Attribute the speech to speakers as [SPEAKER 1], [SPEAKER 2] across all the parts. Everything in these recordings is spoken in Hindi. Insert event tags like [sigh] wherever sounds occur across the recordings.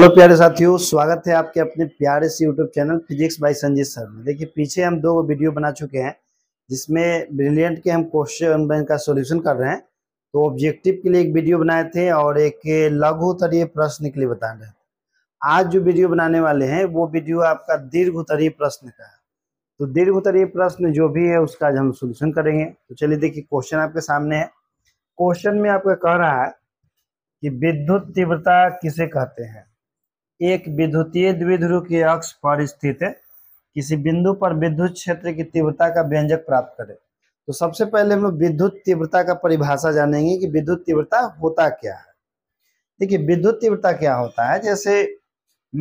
[SPEAKER 1] हेलो प्यारे साथियों स्वागत है आपके अपने प्यारे से YouTube channel physics by Sanjeet sir में देखिए पीछे हम दो वीडियो बना चुके हैं जिसमें ब्रिलियंट के हम क्वेश्चन का सॉल्यूशन कर रहे हैं तो ऑब्जेक्टिव के लिए एक वीडियो बनाए थे और एक लघुतरीय प्रश्न के लिए बता रहे थे आज जो वीडियो बनाने वाले हैं वो वीडियो आपका उतरीय प्रश्न का है तो दीर्घतरीय प्रश्न जो भी है उसका आज हम सोल्यूशन करेंगे तो चलिए देखिए क्वेश्चन आपके सामने है क्वेश्चन में आपका कह रहा है कि विद्युत तीव्रता किसे कहते हैं एक विद्युतीय द्विध्रुव के अक्ष पर स्थित है किसी बिंदु पर विद्युत क्षेत्र की तीव्रता का व्यंजक प्राप्त करें तो सबसे पहले हम लोग विद्युत तीव्रता का परिभाषा जानेंगे कि विद्युत तीव्रता होता क्या है देखिए विद्युत तीव्रता क्या होता है जैसे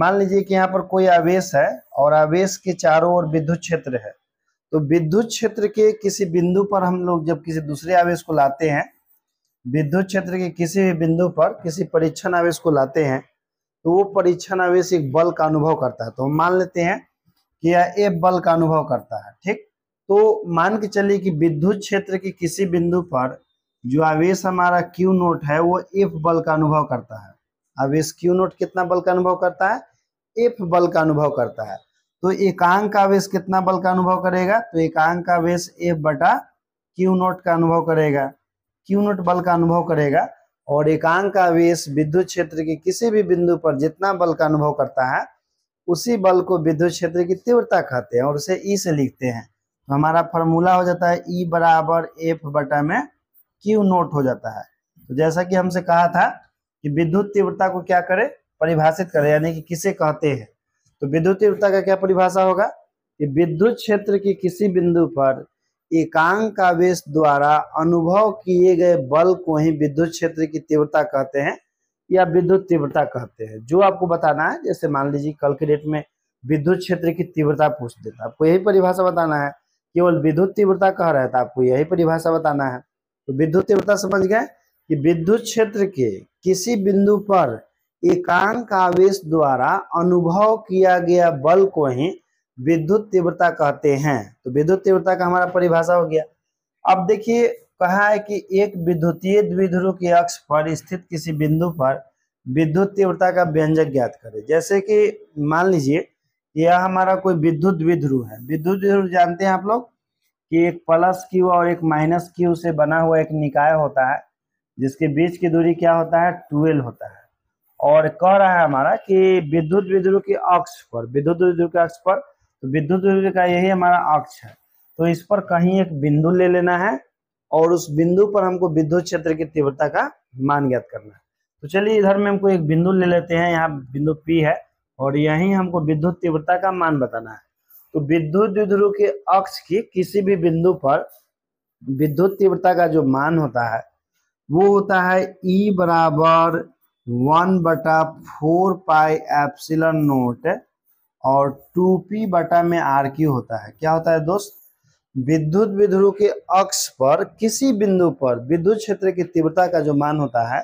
[SPEAKER 1] मान लीजिए कि यहाँ पर कोई आवेश है और आवेश के चारों ओर विद्युत क्षेत्र है तो विद्युत क्षेत्र के किसी बिंदु पर हम लोग जब किसी दूसरे आवेश को लाते हैं विद्युत क्षेत्र के किसी भी बिंदु पर किसी परीक्षण आवेश को लाते हैं तो वो परीक्षण आवेश एक बल का अनुभव करता है तो हम मान लेते हैं कि यह एक बल का अनुभव करता है ठीक तो मान के चलिए कि विद्युत क्षेत्र के किसी बिंदु पर जो आवेश हमारा क्यू नोट है वो एफ बल का अनुभव करता है आवेश क्यू नोट कितना बल का अनुभव करता है एफ बल का अनुभव करता है तो एकांक आवेश कितना बल का अनुभव करेगा तो एकांक आवेश एफ बटा क्यू नोट का अनुभव करेगा क्यू नोट बल का अनुभव करेगा और एकांक का आवेश विद्युत क्षेत्र के किसी भी बिंदु पर जितना बल का अनुभव करता है उसी बल को विद्युत क्षेत्र की तीव्रता कहते हैं और उसे ई e से लिखते हैं तो हमारा फॉर्मूला हो जाता है ई e बराबर एफ बटा में क्यू नोट हो जाता है तो जैसा कि हमसे कहा था कि विद्युत तीव्रता को क्या करे परिभाषित करे यानी कि किसे कहते हैं तो विद्युत तीव्रता का क्या परिभाषा होगा कि विद्युत क्षेत्र की किसी बिंदु पर एकांकावेश द्वारा अनुभव किए गए बल को ही विद्युत क्षेत्र की तीव्रता कहते हैं या विद्युत तीव्रता कहते हैं जो आपको बताना है जैसे मान लीजिए कल के डेट में विद्युत क्षेत्र की तीव्रता पूछ देता आपको यही परिभाषा बताना है केवल विद्युत तीव्रता कह रहा है तो आपको यही परिभाषा बताना है तो विद्युत तीव्रता समझ गए कि विद्युत क्षेत्र के किसी बिंदु पर एकांक आवेश द्वारा अनुभव किया गया बल को ही विद्युत तीव्रता कहते हैं तो विद्युत तीव्रता का हमारा परिभाषा हो गया अब देखिए कहा है कि एक विद्युतीय द्विध्रुव के अक्ष पर स्थित किसी बिंदु पर विद्युत तीव्रता का व्यंजक ज्ञात करें जैसे कि मान लीजिए यह हमारा कोई विद्युत द्विध्रुव है विद्युत द्विध्रुव जानते हैं आप लोग कि एक प्लस क्यू और एक माइनस क्यू से बना हुआ एक निकाय होता है जिसके बीच की दूरी क्या होता है ट्वेल्व होता है और कह रहा है हमारा कि विद्युत विद्रोह के अक्ष पर विद्युत विद्रोह के अक्ष पर तो विद्युत द्विध्रुव का यही हमारा अक्ष है तो इस पर कहीं एक बिंदु ले लेना है और उस बिंदु पर हमको विद्युत क्षेत्र की तीव्रता का मान ज्ञात करना है तो चलिए इधर में हमको एक बिंदु ले लेते हैं यहाँ बिंदु पी है और यही हमको विद्युत तीव्रता का मान बताना है तो विद्युत द्विध्रुव के अक्ष की किसी भी बिंदु पर विद्युत तीव्रता का जो मान होता है वो होता है ई e बराबर वन बटा फोर पाई एप्सिलन नोट और टू पी बटा में आर क्यू होता है क्या होता है दोस्त विद्युत विध्रुव के अक्ष पर किसी बिंदु पर विद्युत क्षेत्र की तीव्रता का जो मान होता है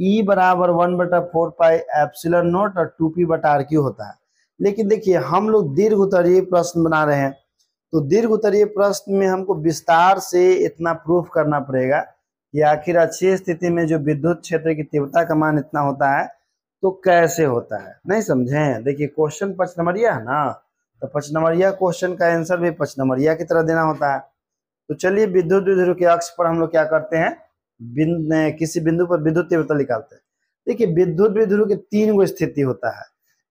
[SPEAKER 1] ई e बराबर वन बटा फोर पाई एप्सिलर नोट और टू पी बटा आर क्यू होता है लेकिन देखिए हम लोग दीर्घ उत्तरीय प्रश्न बना रहे हैं तो दीर्घ उत्तरीय प्रश्न में हमको विस्तार से इतना प्रूफ करना पड़ेगा कि आखिर अच्छी स्थिति में जो विद्युत क्षेत्र की तीव्रता का मान इतना होता है तो कैसे होता है नहीं समझे देखिए क्वेश्चन पचनमरिया है ना तो पचनमरिया क्वेश्चन का आंसर भी पचनमरिया की तरह देना होता है तो चलिए विद्युत विद्रोह के अक्ष पर हम लोग क्या करते हैं बिन, किसी बिंदु पर विद्युत तीव्रता निकालते हैं देखिए विद्युत विध्रुव के तीन गो स्थिति होता है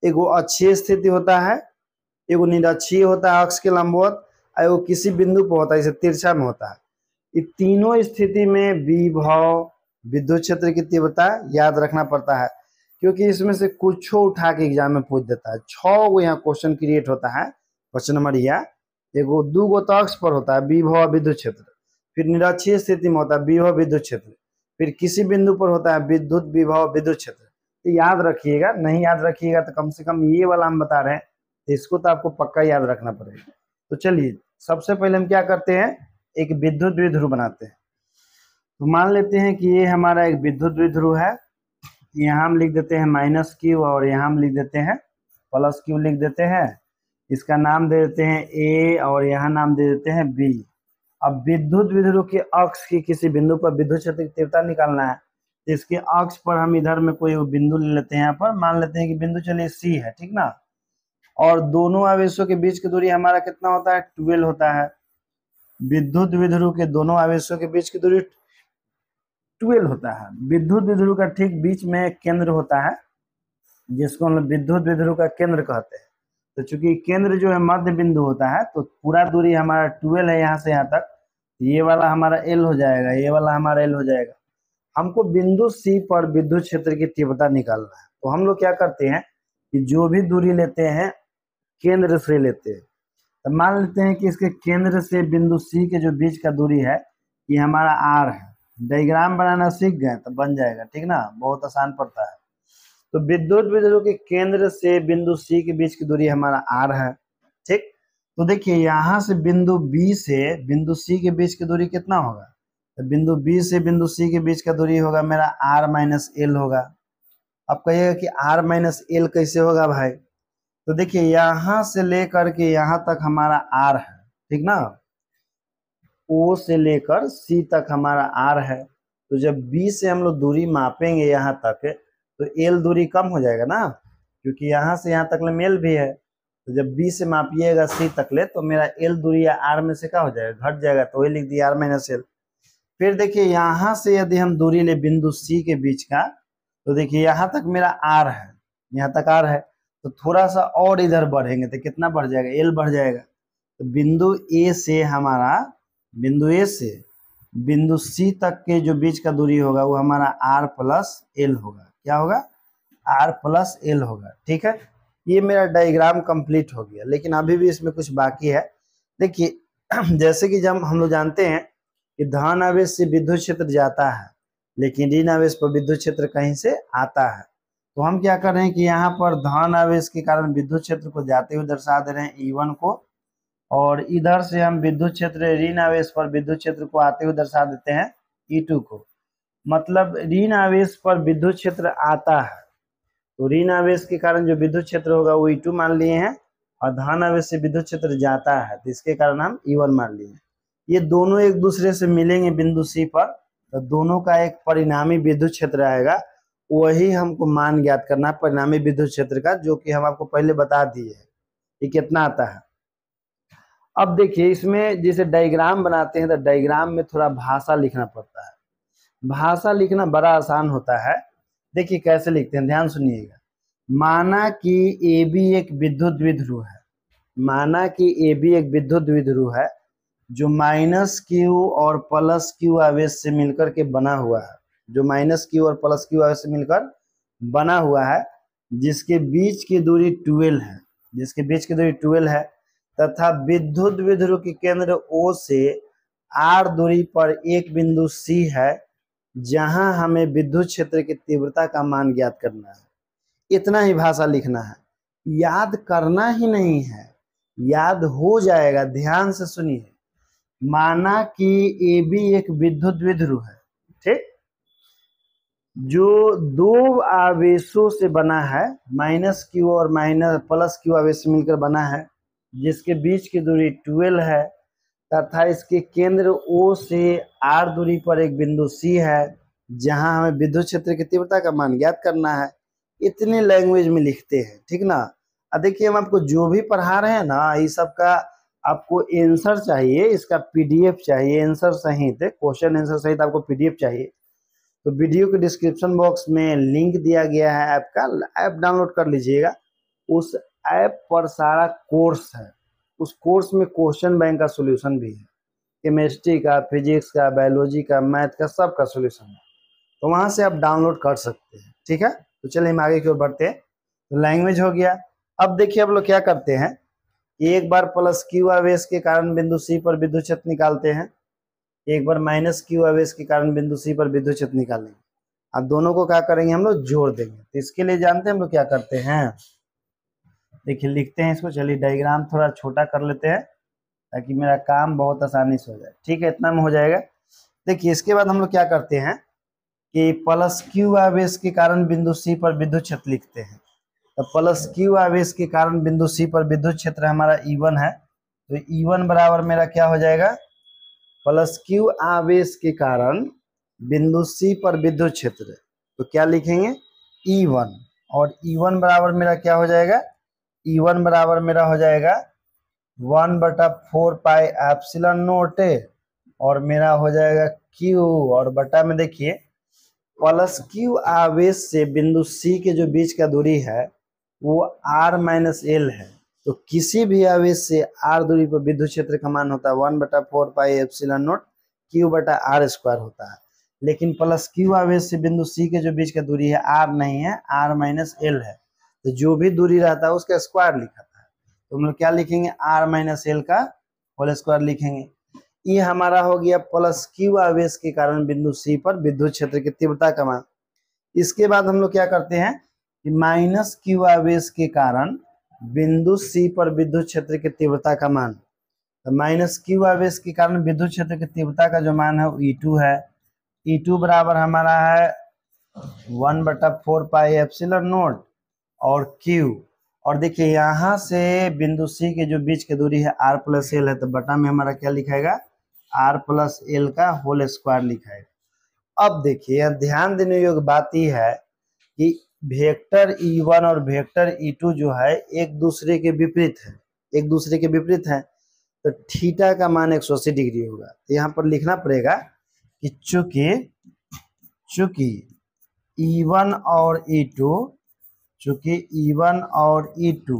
[SPEAKER 1] एगो अच्छी स्थिति होता है एगो निरक्षीय होता है अक्ष के लंबवत और एगो किसी बिंदु पर होता है जैसे तिरछा में होता है ये तीनों स्थिति में विभव विद्युत क्षेत्र की तीव्रता याद रखना पड़ता है क्योंकि इसमें से कुछ उठा के एग्जाम में पूछ देता है छ गो यहाँ क्वेश्चन क्रिएट होता है क्वेश्चन नंबर यह एगो दू गो तो पर होता है विभव विद्युत क्षेत्र फिर निराक्षीय स्थिति में होता है विभव विद्युत क्षेत्र फिर किसी बिंदु पर होता है विद्युत विभव विद्युत क्षेत्र तो याद रखिएगा नहीं याद रखिएगा तो कम से कम ये वाला हम बता रहे हैं तो इसको तो आपको पक्का याद रखना पड़ेगा तो चलिए सबसे पहले हम क्या करते हैं एक विद्युत विध्रुव बनाते हैं तो मान लेते हैं कि ये हमारा एक विद्युत विध्रुव है यहाँ हम लिख देते हैं माइनस क्यू और यहाँ हम लिख देते हैं प्लस क्यू लिख देते हैं इसका नाम दे देते हैं ए और यहाँ नाम दे देते हैं बी अब विद्युत विद्रोह के अक्ष की किसी बिंदु पर विद्युत क्षेत्र की तीव्रता निकालना है तो इसके अक्ष पर हम इधर में कोई बिंदु ले लेते हैं यहाँ पर मान लेते हैं कि बिंदु चलिए सी है ठीक ना और दोनों आवेशों के बीच की दूरी हमारा कितना होता है ट्वेल्व होता है विद्युत विद्रोह के दोनों आवेशों के बीच की दूरी ट्वेल्व होता है विद्युत विद्रोह का ठीक बीच में केंद्र होता है जिसको हम विद्युत विद्रोह का केंद्र कहते हैं तो चूंकि केंद्र जो है मध्य बिंदु होता है तो पूरा दूरी हमारा ट्वेल्व है यहाँ से यहाँ तक तो ये वाला हमारा एल हो जाएगा ये वाला हमारा एल हो जाएगा हमको बिंदु सी पर विद्युत क्षेत्र की तीव्रता निकालना है तो हम लोग क्या करते हैं कि जो भी दूरी लेते हैं केंद्र से लेते हैं तो मान लेते हैं कि इसके केंद्र से बिंदु सी के जो बीच का दूरी है ये हमारा आर है डायग्राम बनाना सीख गए तो बन जाएगा ठीक ना बहुत आसान पड़ता है तो विद्युत विद्युत के केंद्र से बिंदु सी के बीच की दूरी हमारा आर है ठीक तो देखिए यहाँ से बिंदु बी से बिंदु सी के बीच की दूरी कितना होगा तो बिंदु बी से बिंदु सी के बीच का दूरी होगा मेरा आर माइनस एल होगा अब कहिएगा कि आर माइनस एल कैसे होगा भाई तो देखिए यहाँ से लेकर के यहाँ तक हमारा आर है ठीक ना ओ से लेकर सी तक हमारा आर है तो जब बी से हम लोग दूरी मापेंगे यहाँ तक तो एल दूरी कम हो जाएगा ना क्योंकि यहाँ से यहाँ तक ले एल भी है तो जब बी से मापिएगा सी तक ले तो मेरा एल दूरी या आर में से क्या हो जाएगा घट जाएगा तो वही लिख दिया आर माइनस एल फिर देखिए यहाँ से यदि हम दूरी ले बिंदु सी के बीच का तो देखिए यहाँ तक मेरा आर है यहाँ तक आर है तो थोड़ा सा और इधर बढ़ेंगे तो कितना बढ़ जाएगा एल बढ़ जाएगा तो बिंदु ए से हमारा बिंदु ए से बिंदु सी तक के जो बीच का दूरी होगा वो हमारा आर प्लस एल होगा क्या होगा आर प्लस एल होगा ठीक है ये मेरा डायग्राम कंप्लीट हो गया लेकिन अभी भी इसमें कुछ बाकी है देखिए [clears throat] जैसे कि जब हम लोग जानते हैं कि धन आवेश से विद्युत क्षेत्र जाता है लेकिन ऋण आवेश पर विद्युत क्षेत्र कहीं से आता है तो हम क्या कर रहे हैं कि यहाँ पर धन आवेश के कारण विद्युत क्षेत्र को जाते हुए दर्शा दे रहे हैं ई e को और इधर से हम विद्युत क्षेत्र ऋण आवेश पर विद्युत क्षेत्र को आते हुए दर्शा देते हैं ई e टू को मतलब ऋण आवेश पर विद्युत क्षेत्र आता है तो ऋण आवेश के कारण जो विद्युत क्षेत्र होगा वो ई e टू मान लिए हैं और धन आवेश से विद्युत क्षेत्र जाता है तो इसके कारण हम ई e वन मान लिए ये दोनों एक दूसरे से मिलेंगे बिंदु सी पर तो दोनों का एक परिणामी विद्युत क्षेत्र आएगा वही हमको मान ज्ञात करना है परिणामी विद्युत क्षेत्र का जो कि हम आपको पहले बता दिए ये कितना आता है अब देखिए इसमें जैसे डायग्राम बनाते हैं तो डायग्राम में थोड़ा भाषा लिखना पड़ता है भाषा लिखना बड़ा आसान होता है देखिए कैसे लिखते हैं ध्यान सुनिएगा माना कि ए बी एक विद्युत विध्रुव है माना कि ए बी एक विद्युत विध्रुव है जो माइनस क्यू और प्लस क्यू आवेश से मिलकर के बना हुआ है जो माइनस क्यू और प्लस क्यू आवेश से मिलकर बना हुआ है जिसके बीच की दूरी ट्वेल्व है जिसके बीच की दूरी ट्वेल्व है तथा विद्युत विध्रुव के केंद्र ओ से आर दूरी पर एक बिंदु सी है जहां हमें विद्युत क्षेत्र की तीव्रता का मान ज्ञात करना है इतना ही भाषा लिखना है याद करना ही नहीं है याद हो जाएगा ध्यान से सुनिए माना कि ए बी एक विद्युत विध्रुव है ठीक जो दो आवेशों से बना है माइनस क्यू और माइनस प्लस क्यू आवेश मिलकर बना है जिसके बीच की दूरी ट्वेल्व है तथा इसके केंद्र ओ से आर दूरी पर एक बिंदु सी है जहां हमें विद्युत क्षेत्र की तीव्रता का मान ज्ञात करना है इतनी लैंग्वेज में लिखते हैं ठीक ना अब देखिए हम आपको जो भी पढ़ा रहे हैं ना ये सब का आपको एंसर चाहिए इसका पीडीएफ चाहिए एंसर सहित क्वेश्चन आंसर सहित आपको पीडीएफ चाहिए तो वीडियो के डिस्क्रिप्शन बॉक्स में लिंक दिया गया है ऐप का ऐप डाउनलोड कर लीजिएगा उस ऐप पर सारा कोर्स है उस कोर्स में क्वेश्चन बैंक का सोल्यूशन भी है केमिस्ट्री का फिजिक्स का बायोलॉजी का मैथ का सब का सोल्यूशन है तो वहाँ से आप डाउनलोड कर सकते हैं ठीक है तो चलिए हम आगे की ओर बढ़ते हैं तो लैंग्वेज हो गया अब देखिए आप लोग क्या करते हैं एक बार प्लस क्यू आवेश के कारण बिंदु सी पर विद्युत क्षेत्र निकालते हैं एक बार माइनस क्यू आवेश के कारण बिंदु सी पर विद्युत क्षेत्र निकालेंगे अब दोनों को क्या करेंगे हम लोग जोड़ देंगे तो इसके लिए जानते हैं हम लोग क्या करते हैं देखिए लिखते हैं इसको चलिए डायग्राम थोड़ा छोटा कर लेते हैं ताकि मेरा काम बहुत आसानी से हो जाए ठीक है इतना में हो जाएगा देखिए इसके बाद हम लोग क्या करते हैं कि प्लस क्यू आवेश के कारण बिंदु सी पर विद्युत क्षेत्र लिखते हैं तो प्लस क्यू आवेश के कारण बिंदु सी पर विद्युत क्षेत्र हमारा ई e वन है तो ई e वन बराबर मेरा क्या हो जाएगा प्लस क्यू आवेश के कारण बिंदु सी पर विद्युत क्षेत्र तो क्या लिखेंगे ई e वन और ई वन बराबर मेरा क्या हो जाएगा ई e वन बराबर मेरा हो जाएगा वन बटा फोर पाई एप्सिलन नोट और मेरा हो जाएगा क्यू और बटा में देखिए प्लस क्यू आवेश से बिंदु सी के जो बीच का दूरी है वो आर माइनस एल है तो किसी भी आवेश से आर दूरी पर विद्युत क्षेत्र का मान होता है वन बटा four pi epsilon naught Q बटा आर स्क्वायर होता है लेकिन प्लस क्यू आवेश से बिंदु सी के जो बीच का दूरी है आर नहीं है आर माइनस एल है तो जो भी दूरी रहता है उसका स्क्वायर लिखा था तो हम लोग क्या लिखेंगे आर माइनस एल का होल स्क्वायर लिखेंगे ये हमारा हो गया प्लस क्यू आवेश के कारण बिंदु सी पर विद्युत क्षेत्र की तीव्रता का मान इसके बाद हम लोग क्या करते हैं कि माइनस क्यू आवेश के कारण बिंदु सी पर विद्युत क्षेत्र की तीव्रता का मान तो माइनस क्यू आवेश के कारण विद्युत क्षेत्र की तीव्रता का जो मान है ई टू e है ई e टू बराबर हमारा है वन बटा फोर पाई एप्सिलर नोट और Q और देखिए यहाँ से बिंदु C के जो बीच की दूरी है R प्लस एल है तो बटा में हमारा क्या लिखाएगा R प्लस एल का होल स्क्वायर लिखाएगा अब देखिए ध्यान देने योग्य बात यह है कि वेक्टर E1 और वेक्टर E2 जो है एक दूसरे के विपरीत है एक दूसरे के विपरीत है तो थीटा का मान अस्सी डिग्री होगा तो यहाँ पर लिखना पड़ेगा कि चूंकि चूंकि E1 और E2 चूँकि ई वन और E2 टू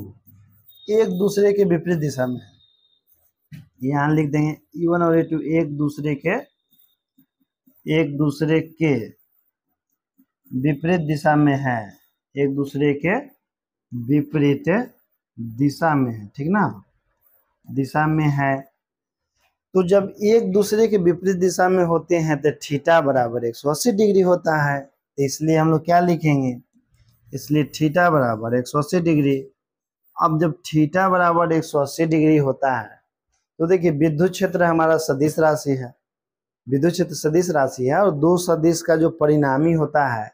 [SPEAKER 1] एक दूसरे के विपरीत दिशा में है यहाँ लिख देंगे ई e वन और E2 टू एक दूसरे के एक दूसरे के विपरीत दिशा में है एक दूसरे के विपरीत दिशा में है ठीक ना दिशा में है तो जब एक दूसरे के विपरीत दिशा में होते हैं तो ठीटा बराबर 180 डिग्री होता है इसलिए हम लोग क्या लिखेंगे इसलिए थीटा बराबर एक सौ अस्सी डिग्री अब जब थीटा बराबर एक सौ अस्सी डिग्री होता है तो देखिए विद्युत क्षेत्र हमारा सदिश राशि है विद्युत क्षेत्र सदिश राशि है और दो सदिश का जो परिणामी होता है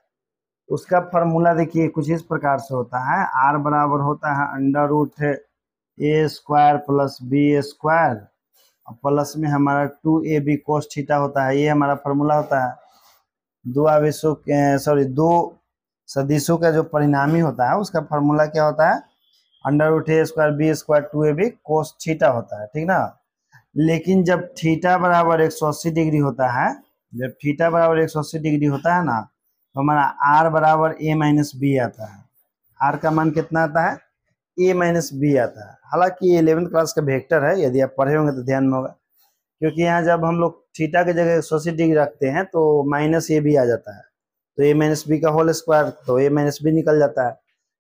[SPEAKER 1] उसका फॉर्मूला देखिए कुछ इस प्रकार से होता है आर बराबर होता है under root A square plus B square और प्लस में हमारा two A B cos theta होता है ये हमारा फॉर्मूला होता है दो आवेशों सॉरी दो सदिशों का जो परिणामी होता है उसका फॉर्मूला क्या होता है under root A square B square two A B cos theta होता है ठीक ना लेकिन जब थीटा बराबर एक सौ अस्सी डिग्री होता है जब थीटा बराबर एक सौ अस्सी डिग्री होता है ना तो हमारा आर बराबर ए माइनस बी आता है आर का मान कितना आता है ए माइनस बी आता है हालांकि ये इलेवेंथ क्लास का वेक्टर है यदि आप पढ़े होंगे तो ध्यान में होगा क्योंकि यहाँ जब हम लोग थीटा की जगह एक सौ अस्सी डिग्री रखते हैं तो माइनस ए बी आ जाता है तो ए माइनस बी का होल स्क्वायर तो ए माइनस बी निकल जाता है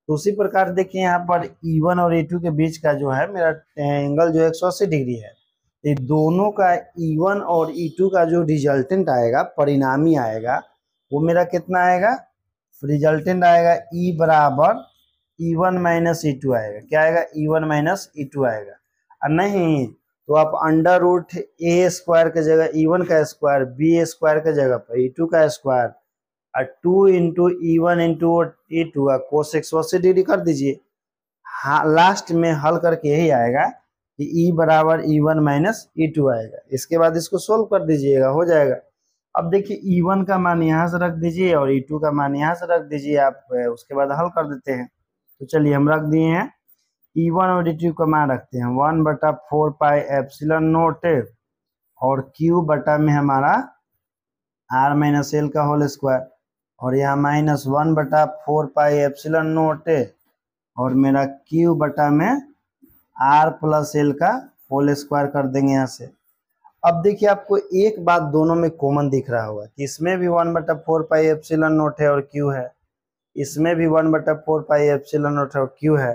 [SPEAKER 1] तो उसी प्रकार देखिए यहाँ पर ई e वन और ई टू के बीच का जो है मेरा एंगल जो एक सौ अस्सी डिग्री है ये दोनों का ई e वन और ई e टू का जो रिजल्टेंट आएगा परिणामी आएगा वो मेरा कितना आएगा रिजल्टेंट आएगा ई बराबर E one minus E two आएगा क्या आएगा E one minus E two आएगा और नहीं तो आप अंडर रूट ए स्क्वायर की जगह ई वन का स्क्वायर बी स्क्वायर की जगह पर ई टू का स्क्वायर और two into E one into E two और कोस एक सौ अस्सी डिग्री कर दीजिए हाँ लास्ट में हल करके यही आएगा कि ई e बराबर E one minus E two आएगा इसके बाद इसको सोल्व कर दीजिएगा हो जाएगा अब देखिए ई e वन का मान यहाँ से रख दीजिए और ई e टू का मान यहाँ से रख दीजिए आप उसके बाद हल कर देते हैं तो चलिए हम रख दिए हैं ई वन और ई टू का मान रखते हैं वन बटा फोर पाई एप्सिलन नोट और क्यू बटा में हमारा आर माइनस एल का होल स्क्वायर और यहाँ माइनस वन बटा फोर पाई एप्सिलन नोट है और मेरा क्यू बटा में आर प्लस एल का होल स्क्वायर कर देंगे यहाँ से अब देखिए आपको एक बात दोनों में कॉमन दिख रहा होगा कि इसमें भी वन बटा फोर पाई एप्सिलन नोट है और क्यू है इसमें भी वन बटा फोर पाई एप्सिलन नोट है और क्यू है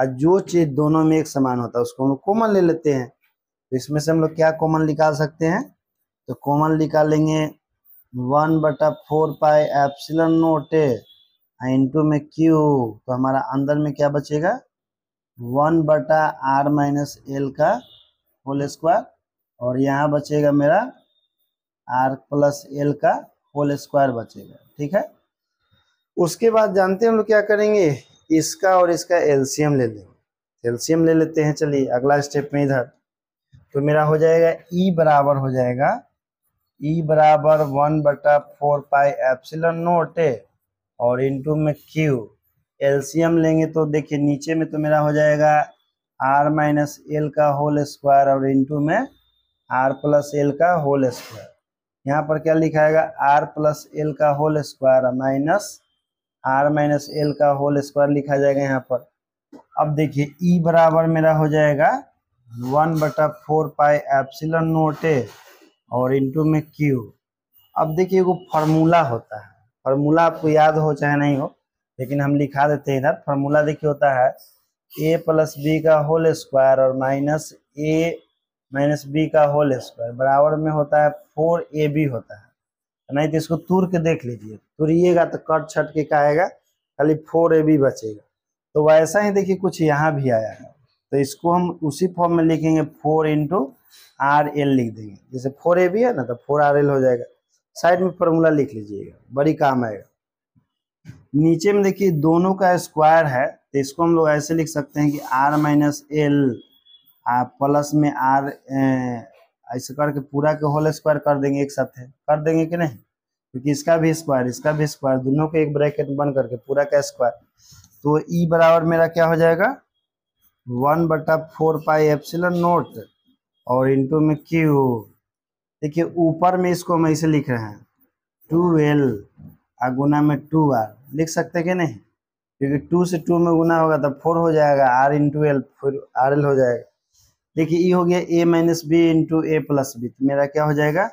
[SPEAKER 1] और जो चीज़ दोनों में एक समान होता है उसको हम लोग कॉमन ले लेते हैं तो इसमें से हम लोग क्या कॉमन निकाल सकते हैं तो कॉमन निकालेंगे वन बटा four pi epsilon naught into में क्यू तो हमारा अंदर में क्या बचेगा वन बटा आर माइनस एल का होल स्क्वायर और यहाँ बचेगा मेरा आर प्लस एल का होल स्क्वायर बचेगा ठीक है उसके बाद जानते हैं हम लोग क्या करेंगे इसका और इसका एलसीएम ले लेंगे एलसीएम ले लेते हैं चलिए अगला स्टेप में इधर तो मेरा हो जाएगा ई e बराबर हो जाएगा ई e बराबर वन बटा फोर पाई एप्सिलन नोट है और इनटू में क्यू एलसीएम लेंगे तो देखिए नीचे में तो मेरा हो जाएगा आर माइनस एल का होल स्क्वायर और इनटू में आर प्लस एल का होल स्क्वायर यहाँ पर क्या लिखा है आर प्लस एल का whole square minus R minus L का होल स्क्वायर लिखा जाएगा यहाँ पर अब देखिए ई e बराबर मेरा हो जाएगा वन बटा फोर पाई एप्सिलन नोट है और इंटू में क्यू अब देखिए वो फार्मूला होता है फार्मूला आपको याद हो चाहे नहीं हो लेकिन हम लिखा देते हैं इधर फार्मूला देखिए होता है ए प्लस बी का होल स्क्वायर और माइनस ए माइनस बी का होल स्क्वायर बराबर में होता है फोर ए बी होता है नहीं तो इसको तुर के देख लीजिए तुरिएगा तो कट छट के का आएगा खाली फोर ए बी बचेगा तो वैसा ही देखिए कुछ यहाँ भी आया है तो इसको हम उसी फॉर्म में लिखेंगे फोर इंटू आर एल लिख देंगे जैसे फोर ए भी है ना तो फोर आर एल हो जाएगा साइड में फॉर्मूला लिख लीजिएगा बड़ी काम आएगा नीचे में देखिए दोनों का स्क्वायर है तो इसको हम लोग ऐसे लिख सकते हैं कि आर माइनस एल प्लस में आर ऐसे करके पूरा के होल स्क्वायर कर देंगे एक साथ है कर देंगे कि नहीं क्योंकि इसका भी स्क्वायर इसका भी स्क्वायर दोनों को एक ब्रैकेट बन करके पूरा का स्क्वायर तो ई e बराबर मेरा क्या हो जाएगा वन बटा फोर पाई एप्सिलन नोट और इंटू में क्यू देखिए ऊपर में इसको हम ऐसे लिख रहे हैं टू एल आ गुना में टू आर लिख सकते कि नहीं क्योंकि टू से टू में गुना होगा तो फोर हो जाएगा आर इंटू एल फिर आर एल हो जाएगा देखिए ये हो गया A minus B into A plus B तो मेरा क्या हो जाएगा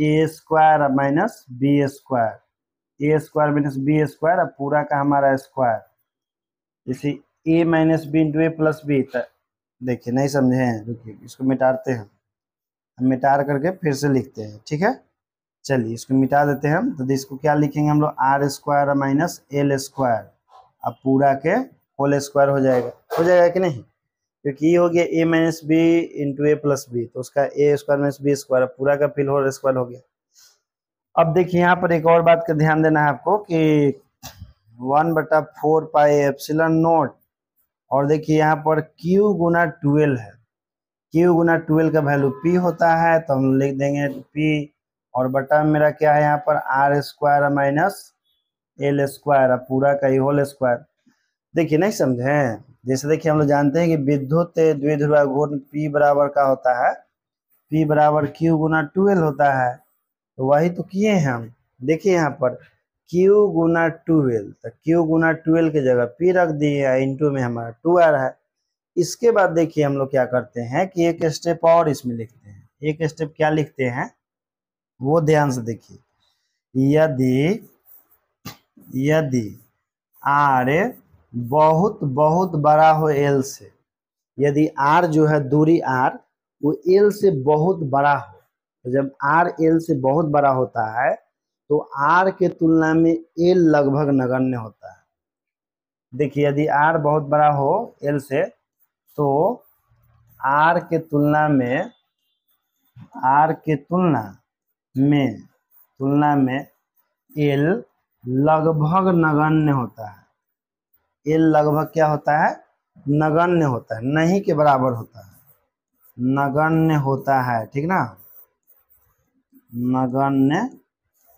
[SPEAKER 1] A square minus B square A square minus B square और पूरा का हमारा स्क्वायर इसी A minus B into A plus B देखिए नहीं समझे हैं रुकिए इसको मिटाते हैं हम मिटार करके फिर से लिखते हैं ठीक है चलिए इसको मिटा देते हैं हम तो इसको क्या लिखेंगे हम लोग R square minus L square अब पूरा के होल स्क्वायर हो जाएगा हो जाएगा कि नहीं क्योंकि ये हो गया A minus B into A plus B तो उसका A square minus B square पूरा का फिल होल स्क्वायर हो गया अब देखिए यहाँ पर एक और बात का ध्यान देना है आपको कि वन बटा फोर पाई एप्सिलन नोट और देखिए यहाँ पर Q गुना ट्वेल्व है Q गुना ट्वेल्व का वैल्यू P होता है तो हम लिख देंगे P और बटा मेरा क्या है यहाँ पर R square minus L square पूरा का ही होल स्क्वायर देखिए नहीं समझे जैसे देखिए हम लोग जानते हैं कि विद्युत द्विध्रुवा गुण P बराबर का होता है P बराबर Q गुना ट्वेल्व होता है तो वही तो किए हैं हम देखिए यहाँ पर क्यू गुना ट्वेल्व तो क्यू गुना ट्वेल्व के जगह पी रख दिए है इंटू में हमारा टू आ रहा है इसके बाद देखिए हम लोग क्या करते हैं कि एक स्टेप और इसमें लिखते हैं एक स्टेप क्या लिखते हैं वो ध्यान से देखिए यदि यदि आर बहुत बहुत बड़ा हो एल से यदि आर जो है दूरी आर वो एल से बहुत बड़ा हो तो जब आर एल से बहुत बड़ा होता है तो आर के तुलना में एल लगभग नगण्य होता है देखिए यदि आर बहुत बड़ा हो एल से तो आर के तुलना में आर के तुलना में तुलना में एल लगभग नगण्य होता है एल लगभग क्या होता है नगण्य होता है नहीं के बराबर होता है नगण्य होता है ठीक ना नगण्य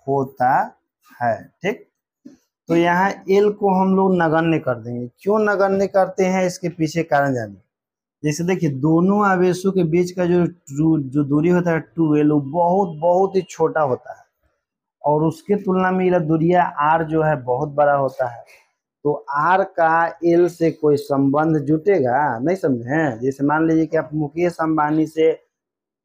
[SPEAKER 1] होता है ठीक तो यहाँ एल को हम लोग नगण्य कर देंगे क्यों नगण्य करते हैं इसके पीछे कारण जाने जैसे देखिए दोनों आवेशों के बीच का जो जो दूरी होता है टू एल वो बहुत बहुत ही छोटा होता है और उसके तुलना में ये दूरिया आर जो है बहुत बड़ा होता है तो आर का एल से कोई संबंध जुटेगा नहीं समझे जैसे मान लीजिए कि आप मुकेश अंबानी से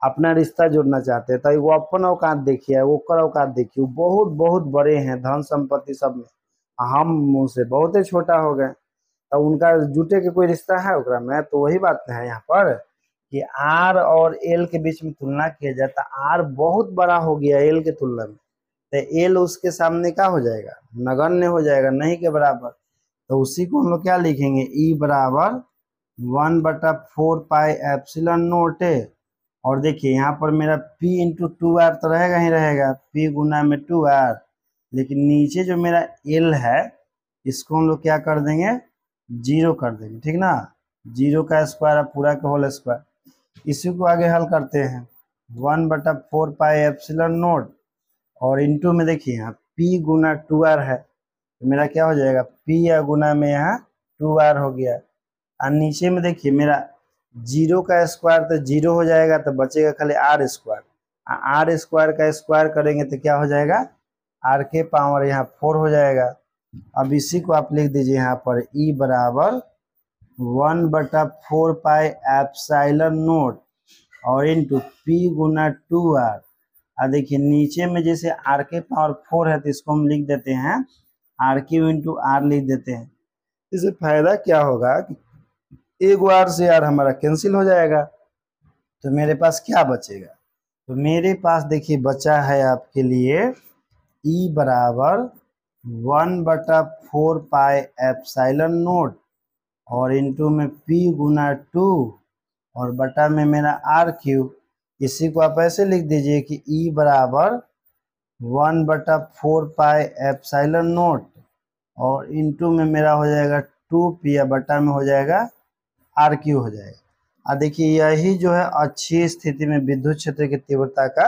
[SPEAKER 1] अपना रिश्ता जोड़ना चाहते हैं तो वो अपन औकात देखिए ओकर औकात देखिए बहुत बहुत बड़े हैं धन संपत्ति सब में हम उनसे बहुत ही छोटा हो गए तो उनका जुटे के कोई रिश्ता है ओकरा में तो वही बात है यहाँ पर कि आर और एल के बीच में तुलना किया जाए तो आर बहुत बड़ा हो गया एल के तुलना में तो एल उसके सामने क्या हो जाएगा नगण्य हो जाएगा नहीं के बराबर तो उसी को हम लोग क्या लिखेंगे ई बराबर वन बटा फोर पाई एप्सिलन नोट है और देखिए यहाँ पर मेरा पी इंटू टू आर तो रहेगा ही रहेगा पी गुना में टू आर लेकिन नीचे जो मेरा एल है इसको हम लोग क्या कर देंगे जीरो कर देंगे ठीक ना जीरो का स्क्वायर और पूरा का होल स्क्वायर इसी को आगे हल करते हैं वन बटा फोर पाई एप्सिलन नोट और इंटू में देखिए यहाँ पी गुना टू आर है तो मेरा क्या हो जाएगा पी या गुना में यहाँ टू आर हो गया और नीचे में देखिए मेरा जीरो का स्क्वायर तो जीरो हो जाएगा तो बचेगा खाली आर स्क्वायर आर स्क्वायर का स्क्वायर करेंगे तो क्या हो जाएगा आर के पावर यहाँ फोर हो जाएगा अब इसी को आप लिख दीजिए यहाँ पर ई e बराबर वन बटा फोर पाई एप्साइलन नोट और इंटू पी गुना टू आर आ देखिए नीचे में जैसे आर के पावर फोर है तो इसको हम लिख देते हैं आर क्यू इंटू आर लिख देते हैं इससे फायदा क्या होगा कि एगो आर से आर हमारा कैंसिल हो जाएगा तो मेरे पास क्या बचेगा तो मेरे पास देखिए बचा है आपके लिए e बराबर वन बटा four pi epsilon naught और इंटू में p गुना टू और बटा में मेरा आर क्यू इसी को आप ऐसे लिख दीजिए कि e बराबर वन बटा four pi epsilon naught और इंटू में मेरा हो जाएगा टू पी या बटा में हो जाएगा आर क्यू हो जाएगा और देखिए यही जो है अच्छी स्थिति में विद्युत क्षेत्र की तीव्रता का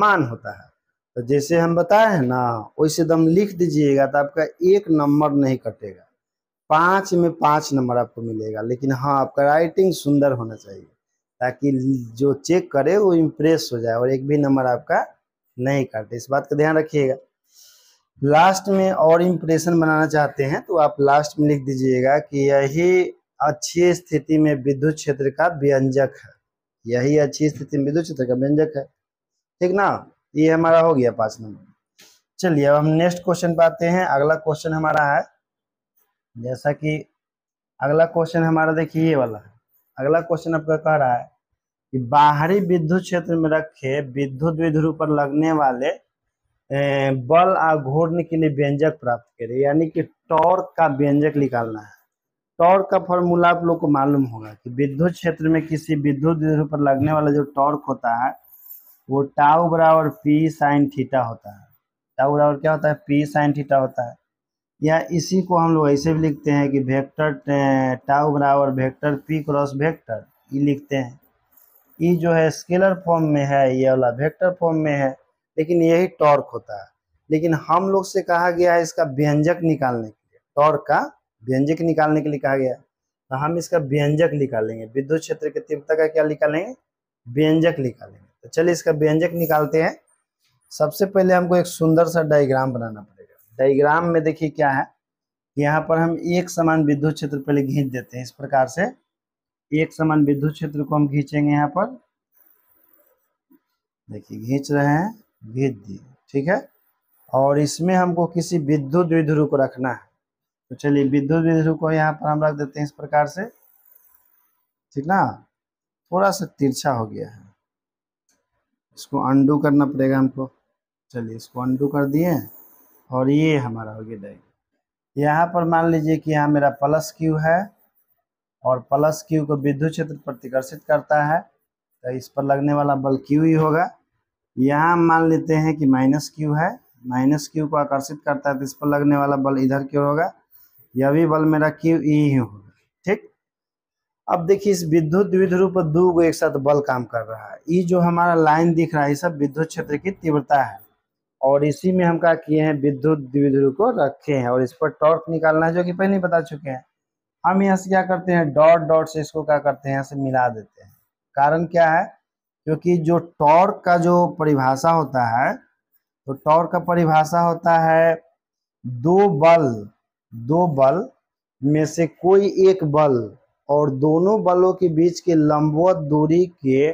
[SPEAKER 1] मान होता है तो जैसे हम बताए हैं ना वैसे दम तो लिख दीजिएगा तो आपका एक नंबर नहीं कटेगा पाँच में पाँच नंबर आपको मिलेगा लेकिन हाँ आपका राइटिंग सुंदर होना चाहिए ताकि जो चेक करे वो इम्प्रेस हो जाए और एक भी नंबर आपका नहीं काटे इस बात का ध्यान रखिएगा लास्ट में और इम्प्रेशन बनाना चाहते हैं तो आप लास्ट में लिख दीजिएगा कि यही अच्छी स्थिति में विद्युत क्षेत्र का व्यंजक है यही अच्छी स्थिति में विद्युत क्षेत्र का व्यंजक है ठीक ना ये हमारा हो गया पांच नंबर चलिए अब हम नेक्स्ट क्वेश्चन पे आते हैं अगला क्वेश्चन हमारा है जैसा कि अगला क्वेश्चन हमारा देखिए ये वाला है अगला क्वेश्चन आपका कह रहा है कि बाहरी विद्युत क्षेत्र में रखे विद्युत विध्रुव पर लगने वाले बल घूर्ण के लिए व्यंजक प्राप्त करें यानी कि टॉर्क का व्यंजक निकालना है टॉर्क का फॉर्मूला आप लोग को मालूम होगा कि विद्युत क्षेत्र में किसी विद्युत पर लगने वाला जो टॉर्क होता है वो टाउ बराबर पी साइन थीटा होता है टाउ बराबर क्या होता है पी साइन थीटा होता है या इसी को हम लोग ऐसे भी लिखते हैं कि वेक्टर टाउ बराबर वेक्टर पी क्रॉस वेक्टर ये लिखते हैं ये जो है स्केलर फॉर्म में है ये वाला वेक्टर फॉर्म में है लेकिन यही टॉर्क होता है लेकिन हम लोग से कहा गया है इसका व्यंजक निकालने के लिए टॉर्क का व्यंजक निकालने के लिए कहा गया तो हम इसका व्यंजक निकालेंगे विद्युत क्षेत्र की तीव्रता का क्या निकालेंगे व्यंजक निकालेंगे तो चलिए इसका व्यंजक निकालते हैं सबसे पहले हमको एक सुंदर सा डायग्राम बनाना पड़ेगा डायग्राम में देखिए क्या है यहाँ पर हम एक समान विद्युत क्षेत्र पहले घींच देते हैं इस प्रकार से एक समान विद्युत क्षेत्र को हम घींचेंगे यहाँ पर देखिए घींच रहे हैं घींच दिए ठीक है और इसमें हमको किसी विद्युत विध्रुव को रखना है तो चलिए विद्युत विद्युत को यहाँ पर हम रख देते हैं इस प्रकार से ठीक ना थोड़ा सा तिरछा हो गया है इसको अंडू करना पड़ेगा हमको चलिए इसको अंडू कर दिए और ये हमारा हो गया डायग्राम यहाँ पर मान लीजिए कि यहाँ मेरा प्लस क्यू है और प्लस क्यू को विद्युत क्षेत्र प्रतिकर्षित करता है तो इस पर लगने वाला बल क्यू ही होगा यहाँ मान लेते हैं कि माइनस क्यू है माइनस क्यू को आकर्षित करता है तो इस पर लगने वाला बल इधर क्यों होगा यह भी बल मेरा क्यू ई e होगा ठीक अब देखिए इस विद्युत द्विध्रुव पर दो को एक साथ बल काम कर रहा है ई जो हमारा लाइन दिख रहा है ये सब विद्युत क्षेत्र की तीव्रता है और इसी में हम क्या किए हैं विद्युत द्विध्रुव को रखे हैं और इस पर टॉर्क निकालना है जो कि पहले बता चुके हैं हम यहाँ से क्या करते हैं डॉट डॉट से इसको क्या करते हैं यहाँ से मिला देते हैं कारण क्या है क्योंकि जो टॉर्क का जो परिभाषा होता है तो टॉर्क का परिभाषा होता है दो बल दो बल में से कोई एक बल और दोनों बलों के बीच के लंबवत दूरी के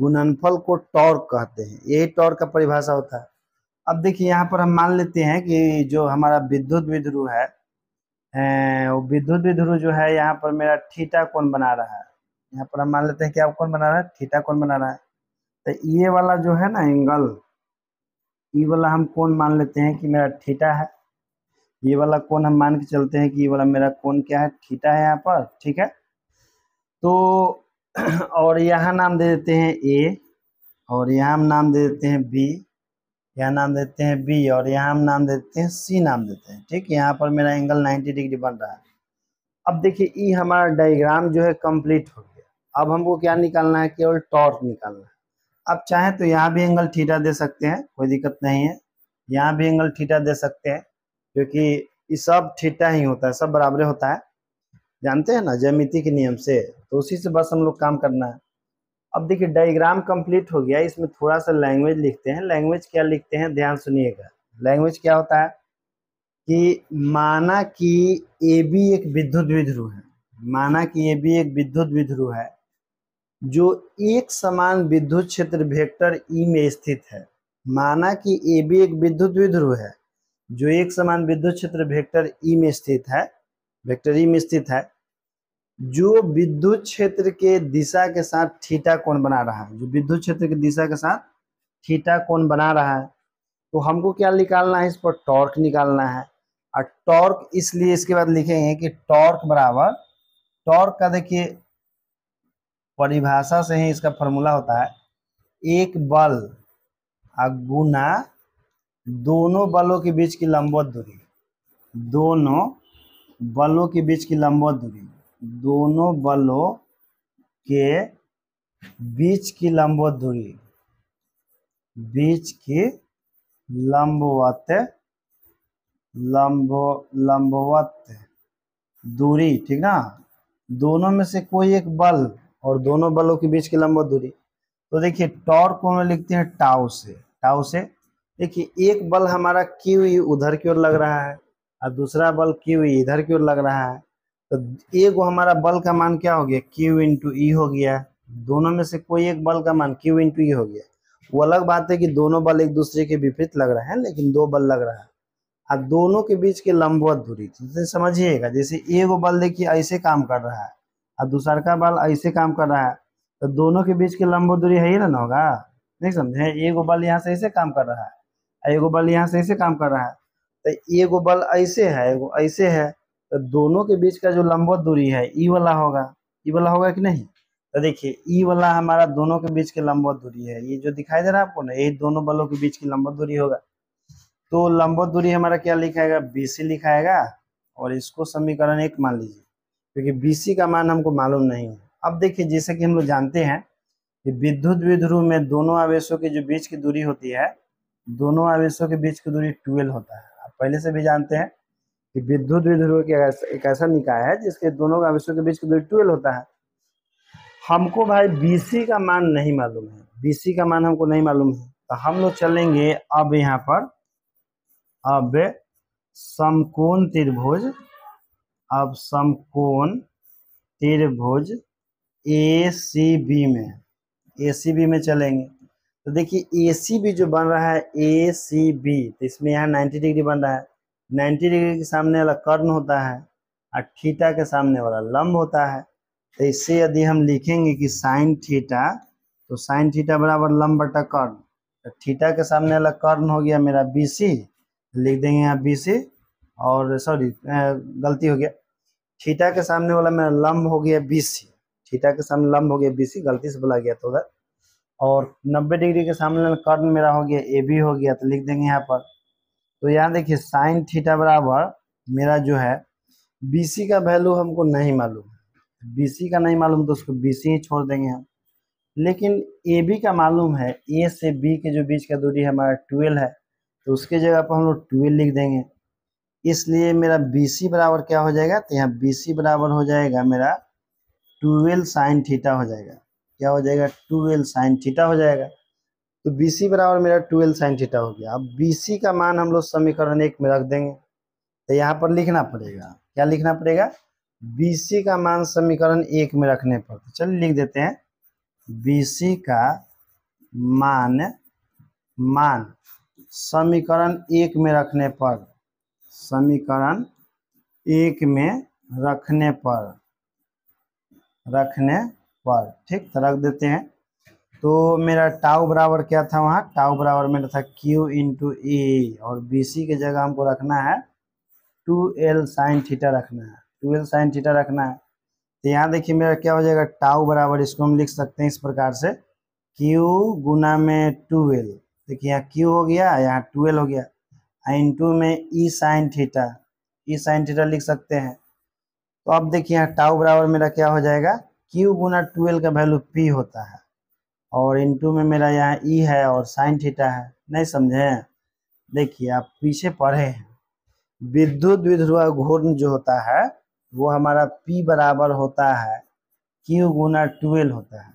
[SPEAKER 1] गुणनफल को टॉर्क कहते हैं यही टॉर्क का परिभाषा होता है अब देखिए यहाँ पर हम मान लेते हैं कि जो हमारा विद्युत विद्रोह है वो विद्युत विद्रोह जो है यहाँ पर मेरा ठीटा कौन बना रहा है यहाँ पर हम मान लेते हैं कि आप कौन बना रहा है ठीटा कौन बना रहा है तो ये वाला जो है ना एंगल ये वाला हम कौन मान लेते हैं कि मेरा ठीटा है ये वाला कोण हम मान के चलते हैं कि ये वाला मेरा कोण क्या है थीटा है यहाँ पर ठीक है तो [clears throat] और यहाँ नाम दे देते हैं ए और यहाँ हम नाम दे देते हैं बी यहाँ नाम देते हैं बी और यहाँ हम नाम दे देते हैं सी नाम देते हैं ठीक यहाँ पर मेरा एंगल 90 डिग्री बन रहा है अब देखिए ई e हमारा डायग्राम जो है कंप्लीट हो गया अब हमको क्या निकालना है केवल टॉर्क निकालना है अब चाहे तो यहाँ भी एंगल थीटा दे सकते हैं कोई दिक्कत नहीं है यहाँ भी एंगल थीटा दे सकते हैं क्योंकि ये सब ठीठा ही होता है सब बराबर होता है जानते हैं ना जयमिति के नियम से तो उसी से बस हम लोग काम करना है अब देखिए डायग्राम कंप्लीट हो गया इसमें थोड़ा सा लैंग्वेज लिखते हैं लैंग्वेज क्या लिखते हैं ध्यान सुनिएगा लैंग्वेज क्या होता है कि माना कि ए बी एक विद्युत विध्रुव है माना कि ए बी एक विद्युत विध्रुव है जो एक समान विद्युत क्षेत्र वेक्टर ई e में स्थित है माना कि ए बी एक विद्युत विध्रुव है जो एक समान विद्युत क्षेत्र वेक्टर ई e में स्थित है वेक्टर ई e में स्थित है जो विद्युत क्षेत्र के दिशा के साथ थीटा कोण बना रहा है जो विद्युत क्षेत्र की दिशा के साथ थीटा कोण बना रहा है तो हमको क्या निकालना है इस पर टॉर्क निकालना है और टॉर्क इसलिए इसके बाद लिखेंगे कि टॉर्क बराबर टॉर्क का देखिए परिभाषा से ही इसका फॉर्मूला होता है एक बल गुना दोनों बलों के बीच की लंबवत दूरी दोनों बलों के बीच की लंबवत दूरी दोनों बलों के बीच की लंबवत दूरी बीच की लंबवत लंबो लंबवत दूरी ठीक ना दोनों में से कोई एक बल और दोनों बलों के बीच की लंबवत दूरी तो देखिए टॉर्क को में लिखते हैं टाउ से टाउ से देखिए एक बल हमारा क्यू उधर की ओर लग रहा है और दूसरा बल क्यू ई इधर की ओर लग रहा है तो एक वो हमारा बल का मान क्या हो गया क्यू इंटू ई हो गया दोनों में से कोई एक बल का मान क्यू इंटू ई हो गया वो अलग बात है कि दोनों बल एक दूसरे के विपरीत लग रहा है लेकिन दो बल लग रहा है और दोनों के बीच के लंबवत दूरी जैसे तो समझिएगा जैसे एक बल देखिए ऐसे काम कर रहा है और दूसर का बल ऐसे काम कर रहा है तो दोनों के बीच की लंबो दूरी है ही ना होगा नहीं समझे एक बल यहाँ से ऐसे काम कर रहा है एगो बल यहाँ से ऐसे काम कर रहा है तो एगो बल ऐसे है एगो ऐसे है तो दोनों के बीच का जो लंबवत दूरी है ई वाला होगा ई वाला होगा कि नहीं तो देखिए ई वाला हमारा दोनों के बीच की लंबवत दूरी है ये जो दिखाई दे रहा है आपको ना यही दोनों बलों के बीच की लंबवत दूरी होगा तो लंबवत दूरी हमारा क्या लिखाएगा बी सी लिखाएगा और इसको समीकरण एक मान लीजिए क्योंकि बी सी का मान हमको मालूम नहीं है अब देखिए जैसे कि हम लोग जानते हैं कि विद्युत विध्रुव में दोनों आवेशों के जो बीच की दूरी होती है दोनों आवेशों के बीच की दूरी ट्वेल्व होता है आप पहले से भी जानते हैं कि विद्युत विद्रोह एक ऐसा निकाय है जिसके दोनों आवेशों के बीच की दूरी ट्वेल्व होता है हमको भाई बीसी का मान नहीं मालूम है बीसी का मान हमको नहीं मालूम है तो हम लोग चलेंगे अब यहाँ पर अब समकोण त्रिभुज अब समकोण त्रिभुज ए सी बी में ए सी बी में चलेंगे तो देखिए ए सी बी जो बन रहा है ए सी बी तो इसमें यहाँ 90 डिग्री बन रहा है 90 डिग्री के सामने वाला कर्ण होता है और थीटा के सामने वाला लंब होता है तो इससे यदि हम लिखेंगे कि साइन थीटा तो साइन थीटा बराबर लंब बटा कर्ण तो थीटा के सामने वाला कर्ण हो गया मेरा बी सी तो लिख देंगे यहाँ बी सी और सॉरी गलती हो गया थीटा के सामने वाला मेरा लंब हो गया बी सी थीटा के सामने लंब हो गया बी सी गलती से बोला गया तो उधर और 90 डिग्री के सामने कर्न मेरा हो गया ए बी हो गया तो लिख देंगे यहाँ पर तो यहाँ देखिए साइन थीटा बराबर मेरा जो है बी सी का वैल्यू हमको नहीं मालूम बी सी का नहीं मालूम तो उसको बी सी ही छोड़ देंगे हम लेकिन ए बी का मालूम है ए से बी के जो बीच का दूरी है हमारा ट्वेल्व है तो उसके जगह पर हम लोग ट्वेल्व लिख देंगे इसलिए मेरा बी सी बराबर क्या हो जाएगा तो यहाँ बी सी बराबर हो जाएगा मेरा ट्वेल्व साइन थीटा हो जाएगा क्या हो जाएगा एल साइन थीटा हो जाएगा तो बी सी बराबर मेरा एल साइन थीटा हो गया अब बी सी का मान हम लोग समीकरण एक में रख देंगे तो यहाँ पर लिखना पड़ेगा क्या लिखना पड़ेगा बी सी का मान समीकरण एक में रखने पर तो चलिए लिख देते हैं बी सी का मान मान समीकरण एक में रखने पर समीकरण एक में रखने पर रखने पर ठीक तो रख देते हैं तो मेरा टाउ बराबर क्या था वहाँ टाउ बराबर मेरा था क्यू इंटू ए और बी सी की जगह हमको रखना है टू एल साइन थीटा रखना है टू एल साइन थीटा रखना है तो यहाँ देखिए मेरा क्या हो जाएगा टाउ बराबर इसको हम लिख सकते हैं इस प्रकार से क्यू गुना में टू एल देखिए यहाँ क्यू हो गया यहाँ टू एल हो गया टू में E sine theta E sine theta लिख सकते हैं तो अब देखिए यहाँ टाउ बराबर मेरा क्या हो जाएगा क्यू गुना ट्वेल्व का वैल्यू पी होता है और इन टू में मेरा यहाँ ई e है और साइन थीटा है नहीं समझे देखिए आप पीछे पढ़े हैं विद्युत विध्रुआ घूर्ण जो होता है वो हमारा पी बराबर होता है क्यू गुना ट्वेल्व होता है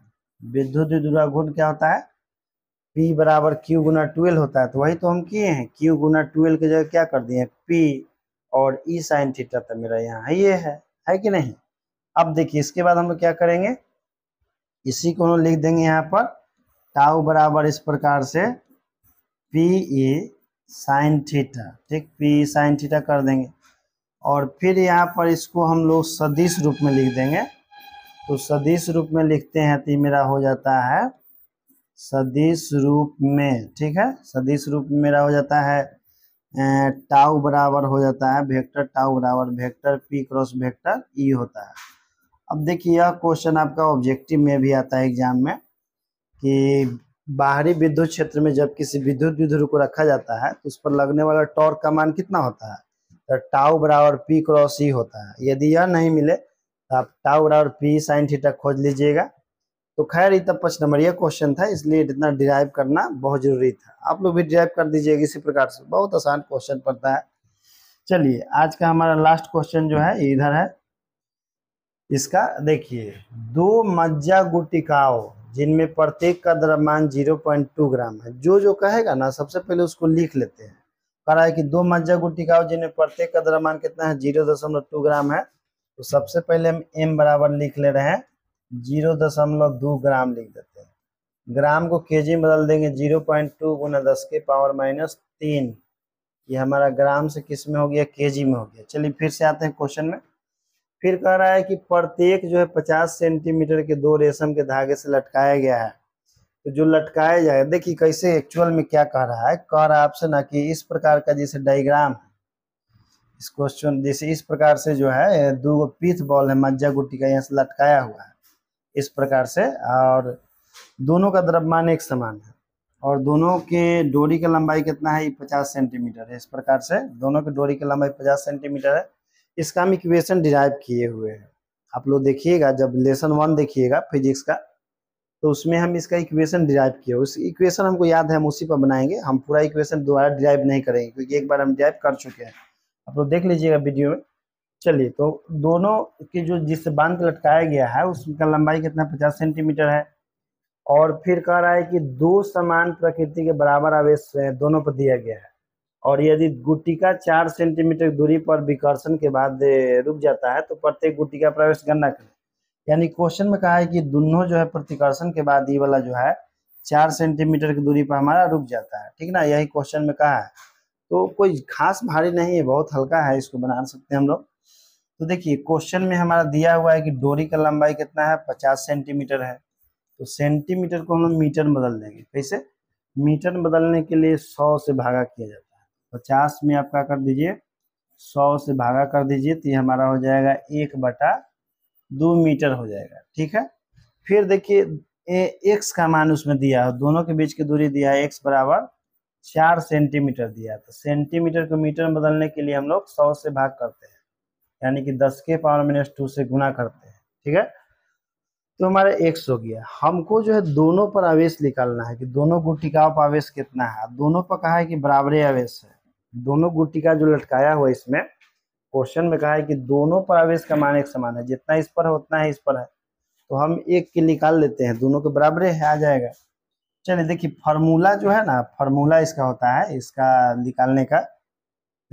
[SPEAKER 1] विद्युत विध्रुआ घूर्ण क्या होता है पी बराबर क्यू गुना ट्वेल्व होता है तो वही तो हम किए हैं क्यू गुना ट्वेल्व की जगह क्या कर दिए पी और ई साइन थीटा तो मेरा यहाँ ये है है कि नहीं अब देखिए इसके बाद हम लोग क्या करेंगे इसी को हम लिख देंगे यहाँ पर टाउ बराबर इस प्रकार से पी ई साइन थीटा ठीक पी ई साइन थीटा कर देंगे और फिर यहाँ पर इसको हम लोग सदिश रूप में लिख देंगे तो सदिश रूप में लिखते हैं तो मेरा हो जाता है सदिश रूप में ठीक है सदिश रूप में मेरा हो जाता है टाउ बराबर हो जाता है वेक्टर टाउ बराबर vector P cross vector E होता है अब देखिए यह क्वेश्चन आपका ऑब्जेक्टिव में भी आता है एग्जाम में कि बाहरी विद्युत क्षेत्र में जब किसी विद्युत विधुर को रखा जाता है तो उस पर लगने वाला टॉर्क का मान कितना होता है तो टाउ बराबर पी क्रॉस ई होता है यदि यह नहीं मिले तो आप टाउ बराबर पी साइन थीटा खोज लीजिएगा तो खैर ये तब तो पाँच नंबर यह क्वेश्चन था इसलिए इतना डिराइव करना बहुत जरूरी था आप लोग भी डिराइव कर दीजिएगा इसी प्रकार से बहुत आसान क्वेश्चन पड़ता है चलिए आज का हमारा लास्ट क्वेश्चन जो है इधर है इसका देखिए दो मज्जा गुटिकाओं जिनमें प्रत्येक का द्रव्यमान जीरो पॉइंट टू ग्राम है जो जो कहेगा ना सबसे पहले उसको लिख लेते हैं कह रहा है कि दो मज्जा गुटिकाओं जिनमें प्रत्येक का द्रव्यमान कितना है जीरो दशमलव टू ग्राम है तो सबसे पहले हम एम बराबर लिख ले रहे हैं जीरो दशमलव दो ग्राम लिख देते हैं ग्राम को के में बदल देंगे जीरो पॉइंट टू गुना दस के पावर माइनस तीन ये हमारा ग्राम से किस में हो गया के में हो गया चलिए फिर से आते हैं क्वेश्चन में फिर कह रहा है कि प्रत्येक जो है पचास सेंटीमीटर के दो रेशम के धागे से लटकाया गया है तो जो लटकाया जाए देखिए कैसे एक्चुअल में क्या कह रहा है कह रहा है आपसे ना कि इस प्रकार का जैसे डायग्राम है इस क्वेश्चन जैसे इस प्रकार से जो है दो पीथ बॉल है मज्जा गुट्टी का यहाँ से लटकाया हुआ है इस प्रकार से और दोनों का द्रव्यमान एक समान है और दोनों के डोरी की लंबाई कितना है ये पचास सेंटीमीटर है इस प्रकार से दोनों के डोरी की लंबाई पचास सेंटीमीटर है इसका हम इक्वेशन डिराइव किए हुए हैं आप लोग देखिएगा जब लेसन वन देखिएगा फिजिक्स का तो उसमें हम इसका इक्वेशन डिराइव किए उस इक्वेशन हमको याद है हम उसी पर बनाएंगे हम पूरा इक्वेशन दोबारा डिराइव नहीं करेंगे क्योंकि एक बार हम डिराइव कर चुके हैं आप लोग देख लीजिएगा वीडियो में चलिए तो दोनों के जो जिससे बांध लटकाया गया है उसका लंबाई कितना पचास सेंटीमीटर है और फिर कह रहा है कि दो समान प्रकृति के बराबर आवेश दोनों पर दिया गया है और यदि गुटिका चार सेंटीमीटर दूरी पर विकर्षण के बाद रुक जाता है तो प्रत्येक गुटिका का प्रवेश गणना करें यानी क्वेश्चन में कहा है कि दोनों जो है प्रतिकर्षण के बाद ये वाला जो है चार सेंटीमीटर की दूरी पर हमारा रुक जाता है ठीक ना यही क्वेश्चन में कहा है तो कोई खास भारी नहीं है बहुत हल्का है इसको बना सकते हैं हम लोग तो देखिए क्वेश्चन में हमारा दिया हुआ है कि डोरी का लंबाई कितना है पचास सेंटीमीटर है तो सेंटीमीटर को हम लोग मीटर बदल देंगे कैसे मीटर बदलने के लिए सौ से भागा किया जाता है पचास में आप क्या कर दीजिए सौ से भागा कर दीजिए तो ये हमारा हो जाएगा एक बटा दो मीटर हो जाएगा ठीक है फिर देखिए एक्स का मान उसमें दिया है दोनों के बीच की दूरी दिया है एक्स बराबर चार सेंटीमीटर दिया तो सेंटीमीटर को मीटर में बदलने के लिए हम लोग सौ से भाग करते हैं यानी कि दस के पावर माइनस टू से गुना करते हैं ठीक है तो हमारा एक्स हो गया हमको जो है दोनों पर आवेश निकालना है कि दोनों को टिकाव पर आवेश कितना है दोनों पर कहा है कि बराबरी आवेश है दोनों गुटी का जो लटकाया हुआ इसमें क्वेश्चन में कहा है कि दोनों पर आवेश का मान एक समान है जितना इस पर है उतना है इस पर है तो हम एक के निकाल लेते हैं दोनों के बराबर है आ जाएगा चलिए देखिए फार्मूला जो है ना फार्मूला इसका होता है इसका निकालने का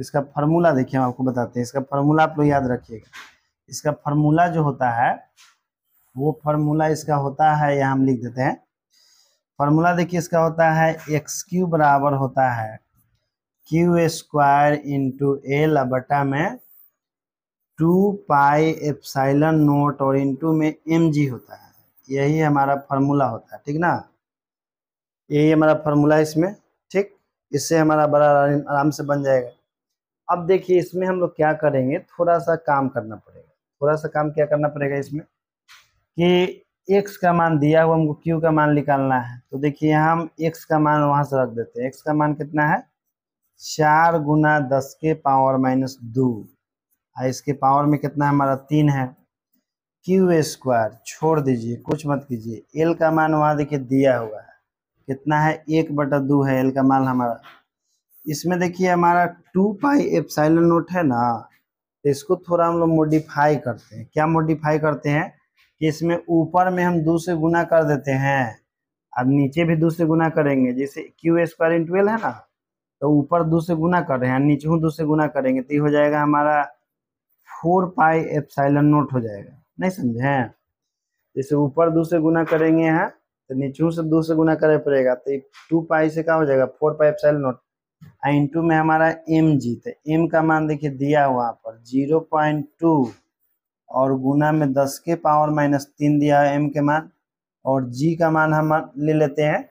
[SPEAKER 1] इसका फार्मूला देखिए हम आपको बताते हैं इसका फार्मूला आप लोग याद रखिएगा इसका फार्मूला जो होता है वो फार्मूला इसका होता है यहाँ हम लिख देते हैं फार्मूला देखिए इसका होता है एक्स क्यू बराबर होता है क्यू स्क्वायर इंटू एल बटा में टू पाई एप्साइलन नोट और इंटू में एम जी होता है यही हमारा फार्मूला होता है ठीक ना यही हमारा फार्मूला इसमें ठीक इससे हमारा बड़ा आराम से बन जाएगा अब देखिए इसमें हम लोग क्या करेंगे थोड़ा सा काम करना पड़ेगा थोड़ा सा काम क्या करना पड़ेगा इसमें कि एक्स का मान दिया हुआ हमको क्यू का मान निकालना है तो देखिए हम एक्स का मान वहाँ से रख देते हैं एक्स का मान कितना है चार गुना दस के पावर माइनस दो और इसके पावर में कितना हमारा तीन है क्यू स्क्वायर छोड़ दीजिए कुछ मत कीजिए एल का मान वहाँ देखिए दिया हुआ है कितना है एक बटा दो है एल का मान हमारा इसमें देखिए हमारा टू पाई एप्साइल नोट है ना तो इसको थोड़ा हम लोग मोडिफाई करते हैं क्या मोडिफाई करते हैं कि इसमें ऊपर में हम दो से गुना कर देते हैं और नीचे भी दो से गुना करेंगे जैसे क्यू स्क्वायर इंटू है ना तो ऊपर दो से गुना कर रहे हैं नीचे दो से गुना करेंगे तो ये हो जाएगा हमारा फोर पाई एप्साइलन नोट हो जाएगा नहीं समझे जैसे ऊपर दो से गुना करेंगे यहाँ तो नीचे से दो से गुना करे पड़ेगा तो टू पाई से क्या हो जाएगा four pi epsilon naught two में हमारा एम जी तो एम का मान देखिए दिया हुआ पर जीरो पॉइंट टू और गुना में दस के पावर माइनस तीन दिया है एम के मान और जी का मान हम ले लेते हैं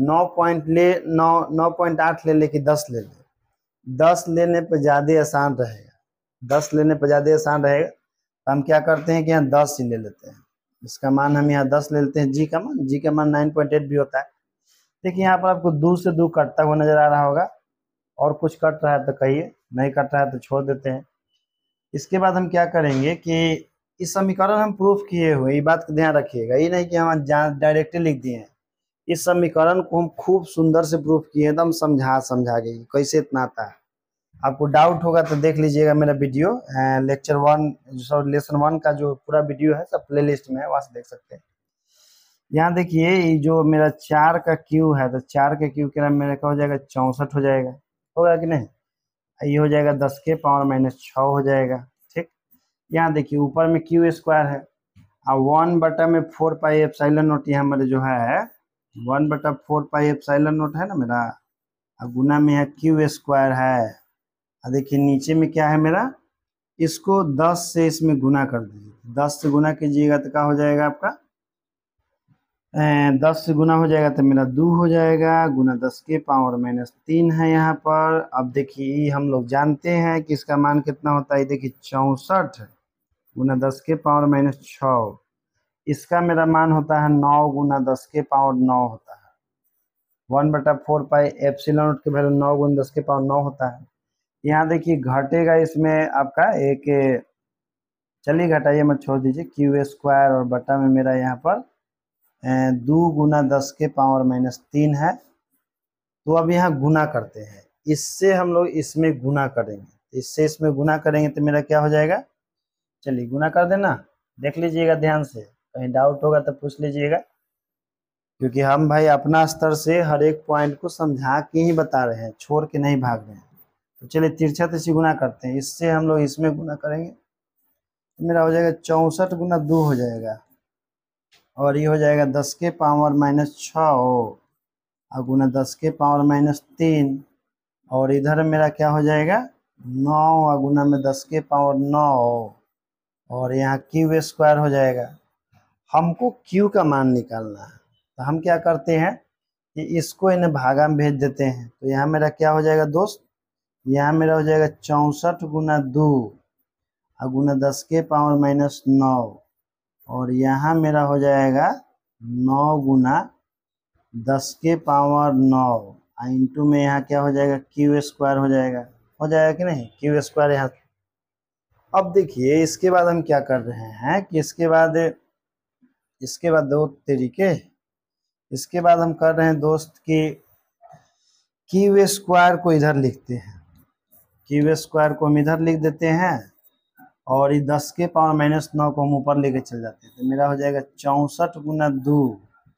[SPEAKER 1] नौ पॉइंट ले नौ नौ पॉइंट आठ ले ले दस ले ले दस लेने पर ज़्यादा आसान रहेगा दस लेने पर ज़्यादा आसान रहेगा तो हम क्या करते हैं कि यहाँ दस ही ले लेते हैं इसका मान हम यहाँ दस ले लेते हैं जी का मान जी का मान नाइन पॉइंट एट भी होता है देखिए यहाँ पर आपको दो से दो कटता हुआ नज़र आ रहा होगा और कुछ कट रहा है तो कहिए नहीं कट रहा है तो छोड़ देते हैं इसके बाद हम क्या करेंगे कि इस समीकरण हम प्रूफ किए हुए ये बात ध्यान रखिएगा ये नहीं कि हम डायरेक्टली लिख दिए हैं इस समीकरण को हम खूब सुंदर से प्रूफ किए एकदम तो समझा समझा के कैसे इतना आता है आपको डाउट होगा तो देख लीजिएगा मेरा video lecture one sorry lesson one का जो पूरा वीडियो है सब प्ले लिस्ट में है से देख सकते हैं यहाँ देखिए जो मेरा चार का क्यू है तो चार के क्यू के नाम मेरा क्या हो जाएगा चौंसठ हो जाएगा होगा कि नहीं ये हो जाएगा दस के पावर माइनस छ हो जाएगा ठीक यहाँ देखिए ऊपर में क्यू स्क्वायर है और वन बटा में four pi epsilon naught यहाँ मेरे जो है वन बटा फोर पाई एप्साइलन नोट है ना मेरा और गुना में है क्यू स्क्वायर है और देखिए नीचे में क्या है मेरा इसको दस से इसमें गुना कर दीजिए दस से गुना कीजिएगा तो क्या हो जाएगा आपका दस से गुना हो जाएगा तो मेरा दो हो जाएगा गुना दस के पावर माइनस तीन है यहाँ पर अब देखिए हम लोग जानते हैं कि इसका मान कितना होता है देखिए चौंसठ गुना दस के पावर माइनस छः इसका मेरा मान होता है नौ गुना दस के पावर नौ होता है वन बटा फोर पाई एप्सिलॉन के वैल्यू नौ गुना दस के पावर नौ होता है यहाँ देखिए घटेगा इसमें आपका एक चलिए घटाइए मत छोड़ दीजिए क्यू स्क्वायर और बटा में मेरा यहाँ पर दो गुना दस के पावर माइनस तीन है तो अब यहाँ गुना करते हैं इससे हम लोग इसमें गुना करेंगे इससे इसमें गुना करेंगे तो मेरा क्या हो जाएगा चलिए गुना कर देना देख लीजिएगा ध्यान से कहीं डाउट होगा तो पूछ लीजिएगा क्योंकि हम भाई अपना स्तर से हर एक पॉइंट को समझा के ही बता रहे हैं छोड़ के नहीं भाग रहे हैं तो चलिए तिरछत तिरछी गुना करते हैं इससे हम लोग इसमें गुना करेंगे तो मेरा हो जाएगा चौंसठ गुना दो हो जाएगा और ये हो जाएगा दस के पावर माइनस छ और गुना दस के पावर माइनस तीन और इधर मेरा क्या हो जाएगा नौ और गुना में दस के पावर नौ और यहाँ क्यू स्क्वायर हो जाएगा हमको Q का मान निकालना है तो हम क्या करते हैं कि इसको इन्हें भागा में भेज देते हैं तो यहाँ मेरा क्या हो जाएगा दोस्त यहाँ मेरा हो जाएगा चौंसठ गुना दो और गुना दस के पावर माइनस नौ और यहाँ मेरा हो जाएगा नौ गुना दस के पावर नौ इंटू में यहाँ क्या हो जाएगा क्यू स्क्वायर हो जाएगा हो जाएगा कि नहीं क्यू स्क्वायर यहाँ अब देखिए इसके बाद हम क्या कर रहे हैं कि इसके बाद इसके बाद दो तरीके इसके बाद हम कर रहे हैं दोस्त कि क्यू स्क्वायर को इधर लिखते हैं क्यू स्क्वायर को हम इधर लिख देते हैं और ये दस के पावर माइनस नौ को हम ऊपर लेके चल जाते हैं तो मेरा हो जाएगा चौंसठ गुना दो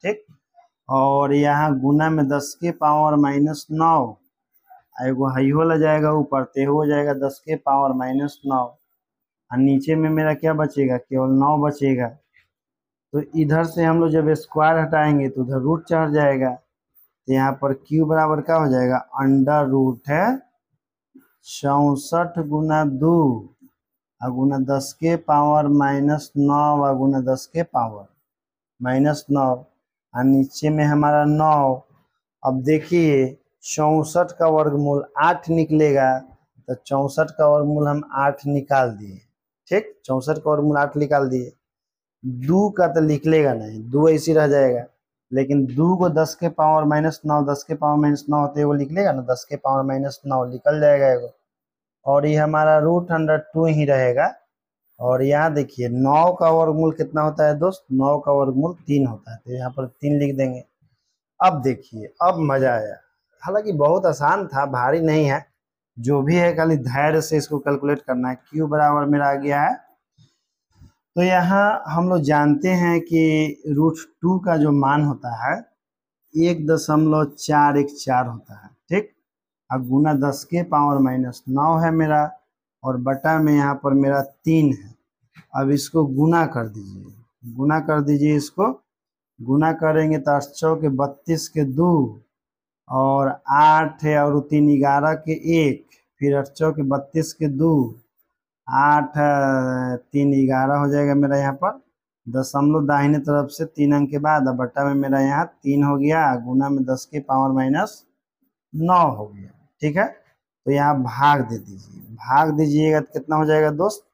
[SPEAKER 1] ठीक और यहाँ गुना में दस के पावर माइनस नौ एगो हाई हो जाएगा ऊपर ते हो जाएगा दस के पावर माइनस नौ और नीचे में मेरा क्या बचेगा केवल नौ बचेगा तो इधर से हम लोग जब स्क्वायर हटाएंगे तो उधर रूट चढ़ जाएगा तो यहाँ पर क्यू बराबर क्या हो जाएगा अंडर रूट है चौसठ गुना दो गुना दस के पावर माइनस नौ व गुना दस के पावर माइनस नौ और नीचे में हमारा नौ अब देखिए चौसठ का वर्गमूल आठ निकलेगा तो चौंसठ का वर्गमूल हम आठ निकाल दिए ठीक चौसठ का वर्गमूल आठ निकाल दिए दू का तो निकलेगा नहीं दो ऐसी रह जाएगा लेकिन दू को दस के पावर माइनस नौ दस के पावर माइनस नौ होते वो निकलेगा ना दस के पावर माइनस नौ निकल जाएगा एगो और ये हमारा रूट हंड्रेड टू ही रहेगा और यहाँ देखिए नौ का वर्गमूल कितना होता है दोस्त नौ का वर्गमूल तीन होता है तो यहाँ पर तीन लिख देंगे अब देखिए अब मजा आया हालांकि बहुत आसान था भारी नहीं है जो भी है खाली धैर्य से इसको कैलकुलेट करना है क्यू बराबर मेरा आ गया है तो यहाँ हम लोग जानते हैं कि रूट टू का जो मान होता है एक दशमलव चार एक चार होता है ठीक अब गुना दस के पावर माइनस नौ है मेरा और बटा में यहाँ पर मेरा तीन है अब इसको गुना कर दीजिए गुना कर दीजिए इसको गुना करेंगे तो आठ चौ के बत्तीस के दो और आठ है और तीन ग्यारह के एक फिर आठ चौ के बत्तीस के दो आठ तीन ग्यारह हो जाएगा मेरा यहाँ पर दशमलव दाहिने तरफ से तीन अंक के बाद बट्टा में मेरा यहाँ तीन हो गया गुना में दस के पावर माइनस नौ हो गया ठीक है तो यहाँ भाग दे दीजिए भाग दीजिएगा तो कितना हो जाएगा दोस्त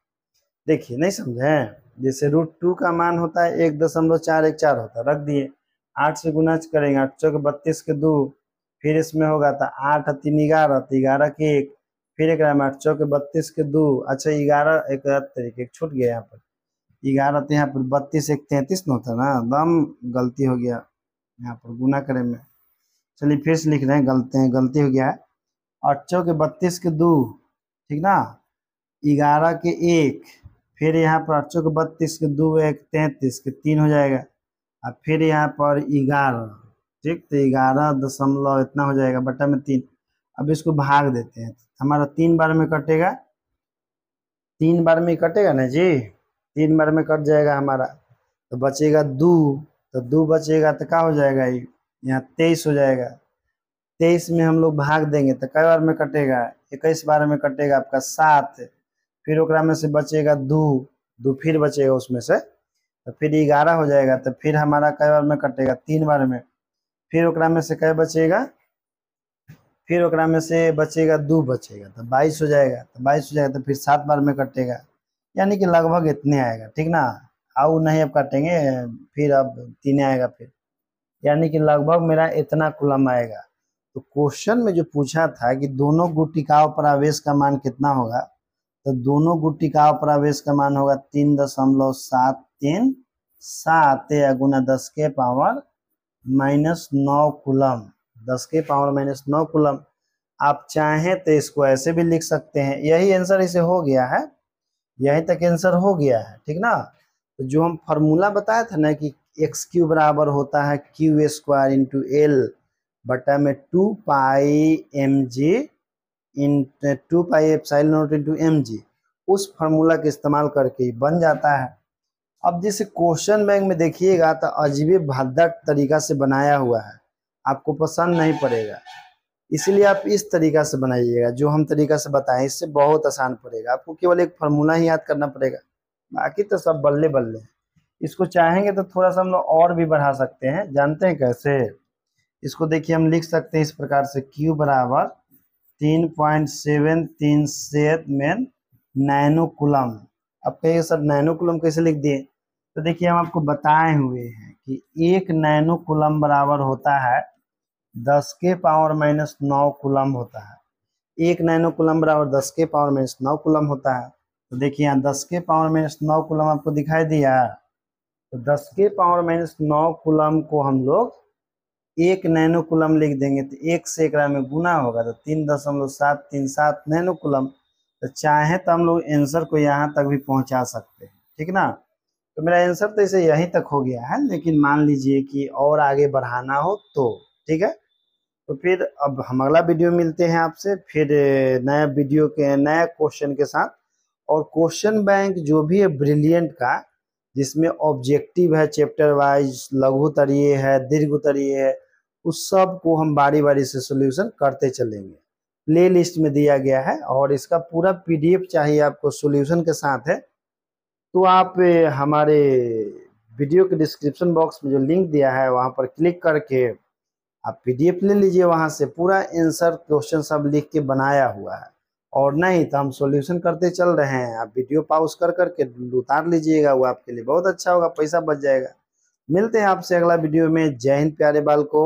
[SPEAKER 1] देखिए नहीं समझे जैसे रूट टू का मान होता है एक दशमलव चार एक चार होता है रख दिए आठ से गुना करेंगे आठ के बत्तीस के दो फिर इसमें होगा तो आठ तीन ग्यारह तो ग्यारह के एक फिर एक आठ चौके बत्तीस के दो अच्छा ग्यारह इकहत्तर एक छूट गया यहाँ पर ग्यारह तो यहाँ पर बत्तीस एक तैंतीस न होता ना दम गलती हो गया यहाँ पर गुना करे में चलिए फिर से लिख रहे हैं गलते हैं गलती हो गया है आठ चौके बत्तीस के दो ठीक ना ग्यारह के एक फिर यहाँ पर आठ चौके बत्तीस के दो एक तैंतीस के तीन हो जाएगा और फिर यहाँ पर ग्यारह ठीक तो ग्यारह दशमलव इतना हो जाएगा बटा में तीन अब इसको भाग देते हैं हमारा तीन बार में कटेगा तीन बार में कटेगा ना जी तीन बार में कट जाएगा हमारा तो बचेगा दो तो दो बचेगा तो क्या हो जाएगा ये यहाँ तेईस हो जाएगा तेईस में हम लोग भाग देंगे तो कई बार में कटेगा इक्कीस बार में कटेगा आपका सात फिर ओकरा में से बचेगा दो दो फिर बचेगा उसमें से तो फिर ग्यारह हो जाएगा तो फिर हमारा कई बार में कटेगा तीन बार में फिर ओकरा में से कई बचेगा फिर ओकरा में से बचेगा दू बचेगा तो बाईस हो जाएगा तो बाईस हो जाएगा तो फिर सात बार में कटेगा यानी कि लगभग इतने आएगा ठीक ना आओ नहीं अब काटेंगे फिर अब तीन आएगा फिर यानी कि लगभग मेरा इतना कुलम आएगा तो क्वेश्चन में जो पूछा था कि दोनों गुटिकाओं पर आवेश का मान कितना होगा तो दोनों गुटिकाओं पर आवेश का मान होगा तीन दशमलव सात तीन सात गुना दस के पावर माइनस नौ कुलम दस के पावर माइनस नौ कुलम आप चाहें तो इसको ऐसे भी लिख सकते हैं यही आंसर इसे हो गया है यही तक आंसर हो गया है ठीक ना तो जो हम फार्मूला बताया था ना कि एक्स क्यू बराबर होता है क्यू स्क्वायर इंटू एल बटा में two pi M G into pi epsilon naught into M G उस फार्मूला का इस्तेमाल करके बन जाता है अब जैसे क्वेश्चन बैंक में देखिएगा तो अजीब भद्दा तरीका से बनाया हुआ है आपको पसंद नहीं पड़ेगा इसलिए आप इस तरीका से बनाइएगा जो हम तरीका से बताएं इससे बहुत आसान पड़ेगा आपको केवल एक फार्मूला ही याद करना पड़ेगा बाकी तो सब बल्ले बल्ले इसको चाहेंगे तो थोड़ा सा हम लोग और भी बढ़ा सकते हैं जानते हैं कैसे इसको देखिए हम लिख सकते हैं इस प्रकार से क्यू बराबर तीन पॉइंट सेवन तीन सेत मेन नैनोकुलम अब कहिए सर नैनोकुलम कैसे लिख दिए तो देखिए हम आपको बताए हुए हैं कि एक नैनोकुलम बराबर होता है दस के पावर माइनस नौ कुलम होता है एक नैनो कुलम बराबर दस के पावर माइनस नौ कुलम होता है तो देखिए यहाँ दस के पावर माइनस नौ कुलम आपको दिखाई दिया तो दस के पावर माइनस नौ कुलम को हम लोग एक नैनो कुलम लिख देंगे तो एक से एक में गुना होगा तो तीन दशमलव सात तीन सात नैनो कुलम तो चाहे तो हम लोग आंसर को यहाँ तक भी पहुँचा सकते हैं ठीक ना तो मेरा आंसर तो इसे यहीं तक हो गया है लेकिन मान लीजिए कि और आगे बढ़ाना हो तो ठीक है तो फिर अब हम अगला वीडियो मिलते हैं आपसे फिर नया वीडियो के नया क्वेश्चन के साथ और क्वेश्चन बैंक जो भी है ब्रिलियंट का जिसमें ऑब्जेक्टिव है चैप्टर वाइज लघु तरीय है दीर्घतरीय है उस सब को हम बारी बारी से सोल्यूशन करते चलेंगे प्ले लिस्ट में दिया गया है और इसका पूरा पीडीएफ चाहिए आपको सोल्यूशन के साथ है तो आप हमारे वीडियो के डिस्क्रिप्शन बॉक्स में जो लिंक दिया है वहाँ पर क्लिक करके आप पीडीएफ ले लीजिए वहाँ से पूरा आंसर क्वेश्चन सब लिख के बनाया हुआ है और नहीं तो हम सॉल्यूशन करते चल रहे हैं आप वीडियो पाउस कर करके उतार लीजिएगा वो आपके लिए बहुत अच्छा होगा पैसा बच जाएगा मिलते हैं आपसे अगला वीडियो में जय हिंद प्यारे बाल को